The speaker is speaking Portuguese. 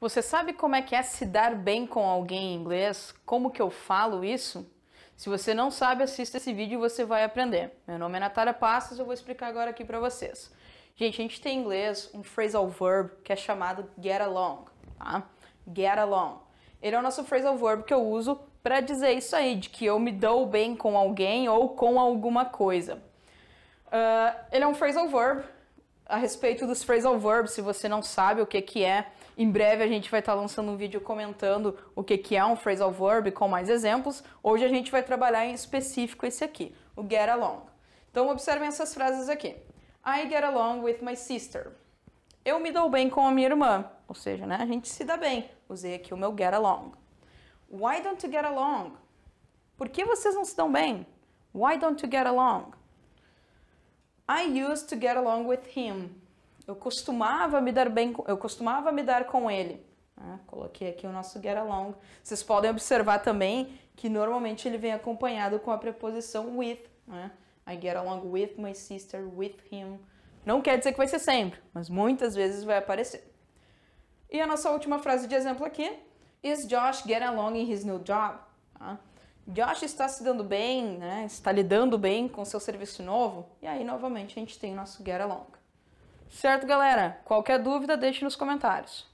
Você sabe como é que é se dar bem com alguém em inglês? Como que eu falo isso? Se você não sabe, assista esse vídeo e você vai aprender. Meu nome é Natália Passos, eu vou explicar agora aqui para vocês. Gente, a gente tem em inglês um phrasal verb que é chamado get along, tá? Get along. Ele é o nosso phrasal verb que eu uso para dizer isso aí, de que eu me dou bem com alguém ou com alguma coisa. Uh, ele é um phrasal verb, a respeito dos phrasal verbs, se você não sabe o que, que é. Em breve a gente vai estar tá lançando um vídeo comentando o que, que é um phrasal verb com mais exemplos. Hoje a gente vai trabalhar em específico esse aqui, o get along. Então observem essas frases aqui. I get along with my sister. Eu me dou bem com a minha irmã. Ou seja, né, a gente se dá bem. Usei aqui o meu get along. Why don't you get along? Por que vocês não se dão bem? Why don't you get along? I used to get along with him. Eu costumava me dar bem, eu costumava me dar com ele. Ah, coloquei aqui o nosso get along. Vocês podem observar também que normalmente ele vem acompanhado com a preposição with. Né? I get along with my sister, with him. Não quer dizer que vai ser sempre, mas muitas vezes vai aparecer. E a nossa última frase de exemplo aqui is Josh get along in his new job? Ah, Josh está se dando bem, né? está lidando bem com seu serviço novo. E aí, novamente, a gente tem o nosso Get Along. Certo, galera? Qualquer dúvida, deixe nos comentários.